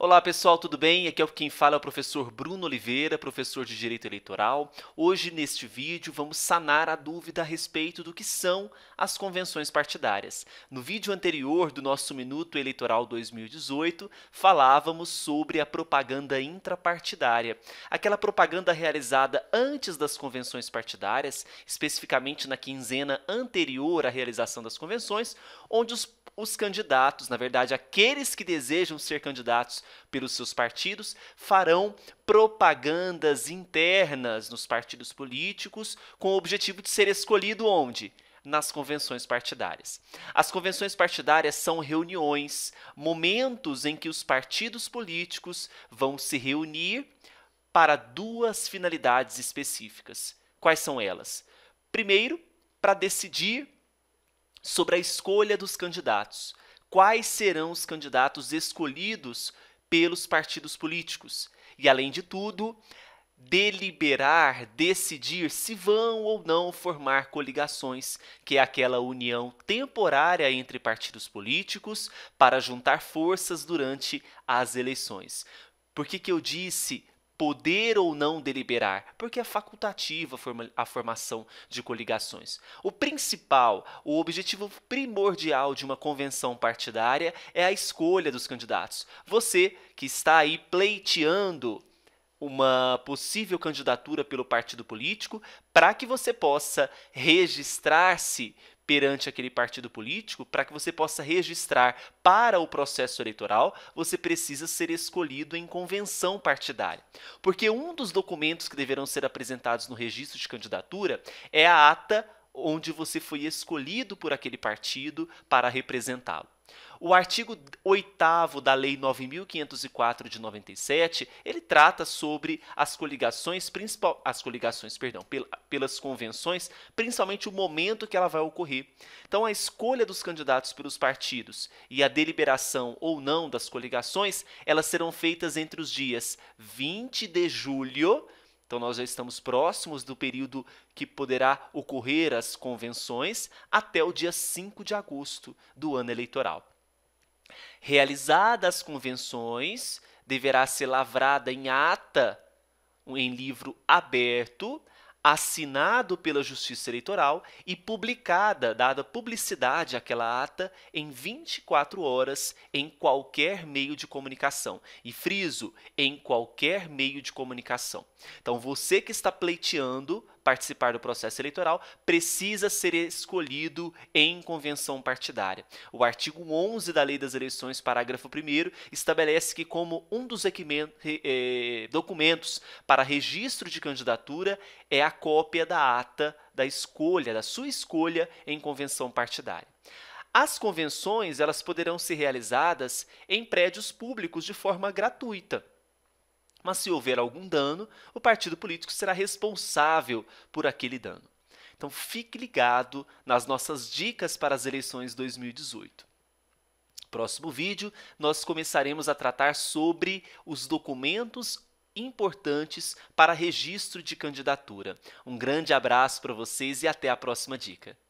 Olá pessoal, tudo bem? Aqui é quem fala é o professor Bruno Oliveira, professor de Direito Eleitoral. Hoje, neste vídeo, vamos sanar a dúvida a respeito do que são as convenções partidárias. No vídeo anterior do nosso Minuto Eleitoral 2018, falávamos sobre a propaganda intrapartidária, aquela propaganda realizada antes das convenções partidárias, especificamente na quinzena anterior à realização das convenções, onde os, os candidatos, na verdade, aqueles que desejam ser candidatos pelos seus partidos farão propagandas internas nos partidos políticos com o objetivo de ser escolhido onde? nas convenções partidárias. As convenções partidárias são reuniões, momentos em que os partidos políticos vão se reunir para duas finalidades específicas. Quais são elas? Primeiro, para decidir sobre a escolha dos candidatos. Quais serão os candidatos escolhidos pelos partidos políticos. E, além de tudo, deliberar, decidir se vão ou não formar coligações, que é aquela união temporária entre partidos políticos para juntar forças durante as eleições. Por que, que eu disse poder ou não deliberar, porque é facultativa a formação de coligações. O principal, o objetivo primordial de uma convenção partidária é a escolha dos candidatos. Você que está aí pleiteando uma possível candidatura pelo partido político para que você possa registrar-se perante aquele partido político, para que você possa registrar para o processo eleitoral, você precisa ser escolhido em convenção partidária. Porque um dos documentos que deverão ser apresentados no registro de candidatura é a ata onde você foi escolhido por aquele partido para representá-lo. O artigo 8 da Lei 9504 de 97, ele trata sobre as coligações principal as coligações, perdão, pelas convenções, principalmente o momento que ela vai ocorrer. Então a escolha dos candidatos pelos partidos e a deliberação ou não das coligações, elas serão feitas entre os dias 20 de julho então, nós já estamos próximos do período que poderá ocorrer as convenções até o dia 5 de agosto do ano eleitoral. Realizadas as convenções, deverá ser lavrada em ata, em livro aberto, assinado pela Justiça Eleitoral e publicada, dada publicidade àquela ata, em 24 horas em qualquer meio de comunicação. E friso, em qualquer meio de comunicação. Então, você que está pleiteando participar do processo eleitoral precisa ser escolhido em convenção partidária. O artigo 11 da Lei das Eleições, parágrafo 1, estabelece que, como um dos eh, documentos para registro de candidatura, é a cópia da ata da escolha, da sua escolha em convenção partidária. As convenções elas poderão ser realizadas em prédios públicos de forma gratuita. Mas se houver algum dano, o partido político será responsável por aquele dano. Então fique ligado nas nossas dicas para as eleições 2018. Próximo vídeo, nós começaremos a tratar sobre os documentos importantes para registro de candidatura. Um grande abraço para vocês e até a próxima dica.